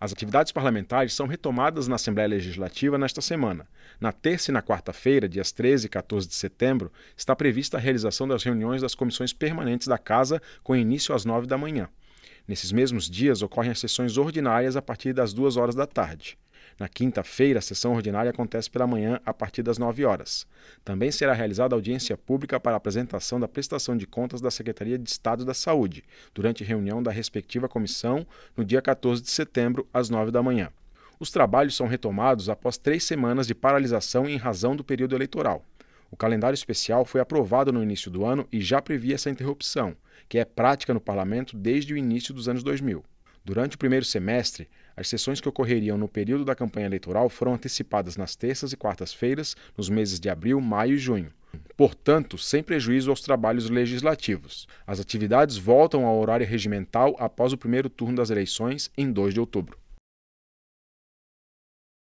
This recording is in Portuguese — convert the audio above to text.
As atividades parlamentares são retomadas na Assembleia Legislativa nesta semana. Na terça e na quarta-feira, dias 13 e 14 de setembro, está prevista a realização das reuniões das comissões permanentes da Casa, com início às 9 da manhã. Nesses mesmos dias, ocorrem as sessões ordinárias a partir das 2 horas da tarde. Na quinta-feira, a sessão ordinária acontece pela manhã a partir das 9 horas. Também será realizada audiência pública para apresentação da prestação de contas da Secretaria de Estado da Saúde, durante reunião da respectiva comissão, no dia 14 de setembro, às 9 da manhã. Os trabalhos são retomados após três semanas de paralisação em razão do período eleitoral. O calendário especial foi aprovado no início do ano e já previa essa interrupção, que é prática no parlamento desde o início dos anos 2000. Durante o primeiro semestre, as sessões que ocorreriam no período da campanha eleitoral foram antecipadas nas terças e quartas-feiras, nos meses de abril, maio e junho. Portanto, sem prejuízo aos trabalhos legislativos. As atividades voltam ao horário regimental após o primeiro turno das eleições, em 2 de outubro.